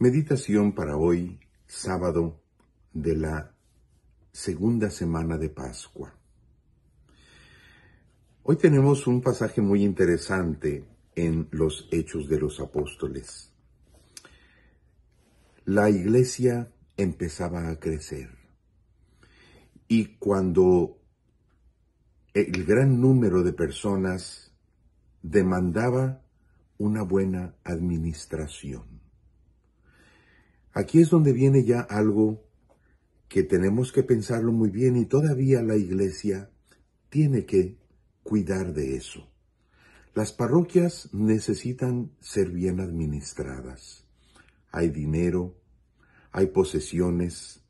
Meditación para hoy, sábado de la segunda semana de Pascua. Hoy tenemos un pasaje muy interesante en los Hechos de los Apóstoles. La iglesia empezaba a crecer y cuando el gran número de personas demandaba una buena administración. Aquí es donde viene ya algo que tenemos que pensarlo muy bien y todavía la iglesia tiene que cuidar de eso. Las parroquias necesitan ser bien administradas. Hay dinero, hay posesiones,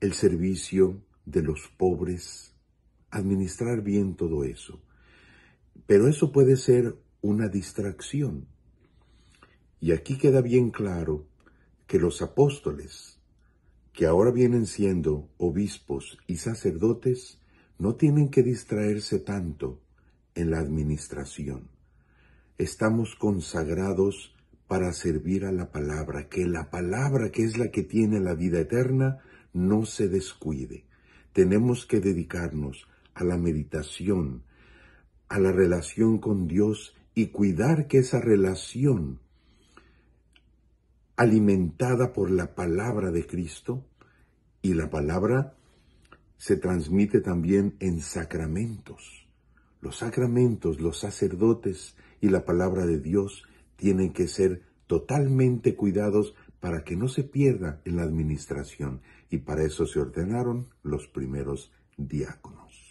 el servicio de los pobres, administrar bien todo eso. Pero eso puede ser una distracción. Y aquí queda bien claro que los apóstoles, que ahora vienen siendo obispos y sacerdotes, no tienen que distraerse tanto en la administración. Estamos consagrados para servir a la palabra, que la palabra que es la que tiene la vida eterna no se descuide. Tenemos que dedicarnos a la meditación, a la relación con Dios y cuidar que esa relación alimentada por la palabra de Cristo y la palabra se transmite también en sacramentos. Los sacramentos, los sacerdotes y la palabra de Dios tienen que ser totalmente cuidados para que no se pierda en la administración y para eso se ordenaron los primeros diáconos.